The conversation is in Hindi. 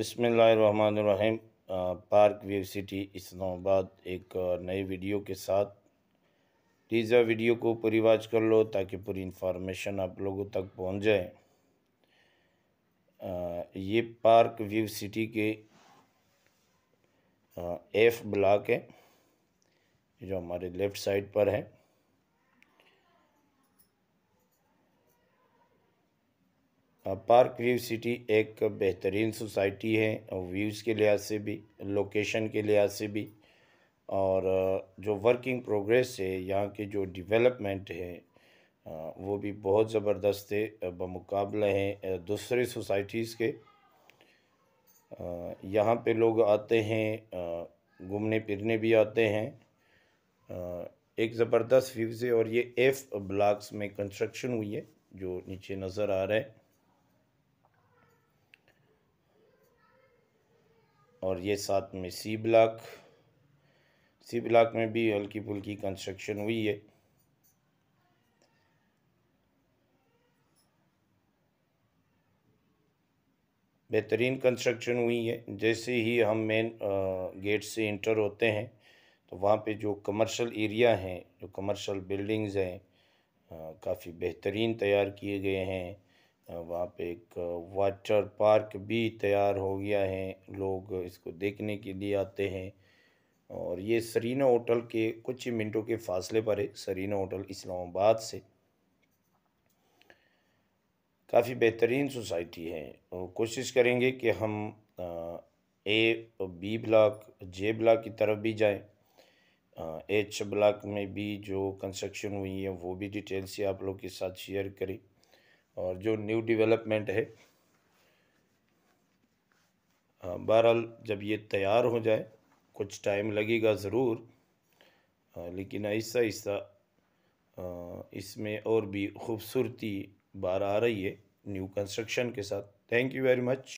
बसमीम पार्क व्यू सिटी इस्लामाबाद एक नए वीडियो के साथ टीज़र वीडियो को पूरी वाच कर लो ताकि पूरी इन्फॉर्मेशन आप लोगों तक पहुंच जाए ये पार्क व्यू सिटी के एफ़ ब्लॉक है जो हमारे लेफ़्ट साइड पर है पार्क व्यू सिटी एक बेहतरीन सोसाइटी है व्यूज़ के लिहाज से भी लोकेशन के लिहाज से भी और जो वर्किंग प्रोग्रेस है यहाँ के जो डेवलपमेंट है वो भी बहुत ज़बरदस्त है बमक़ाबला है दूसरे सोसाइटीज़ के यहाँ पे लोग आते हैं घूमने फिरने भी आते हैं एक ज़बरदस्त व्यूज़ है और ये एफ़ ब्लॉक्स में कंस्ट्रक्शन हुई है जो नीचे नज़र आ रहा है और ये साथ में सी ब्लॉक सी ब्लॉक में भी हल्की फुल्की कंस्ट्रक्शन हुई है बेहतरीन कंस्ट्रक्शन हुई है जैसे ही हम मेन गेट से इंटर होते हैं तो वहाँ पे जो कमर्शियल एरिया हैं जो कमर्शियल बिल्डिंग्स हैं काफ़ी बेहतरीन तैयार किए गए हैं वहाँ पे एक वाटर पार्क भी तैयार हो गया है लोग इसको देखने के लिए आते हैं और ये सरीना होटल के कुछ ही मिनटों के फासले पर है सरीना होटल इस्लामाबाद से काफ़ी बेहतरीन सोसाइटी है कोशिश करेंगे कि हम A B block J block की तरफ भी जाएं एच ब्लॉक में भी जो कंस्ट्रक्शन हुई है वो भी डिटेल से आप लोग के साथ शेयर करें और जो न्यू डेवलपमेंट है हाँ, बहरहाल जब ये तैयार हो जाए कुछ टाइम लगेगा ज़रूर हाँ, लेकिन ऐसा ऐसा हाँ, इसमें और भी खूबसूरती बार आ रही है न्यू कंस्ट्रक्शन के साथ थैंक यू वेरी मच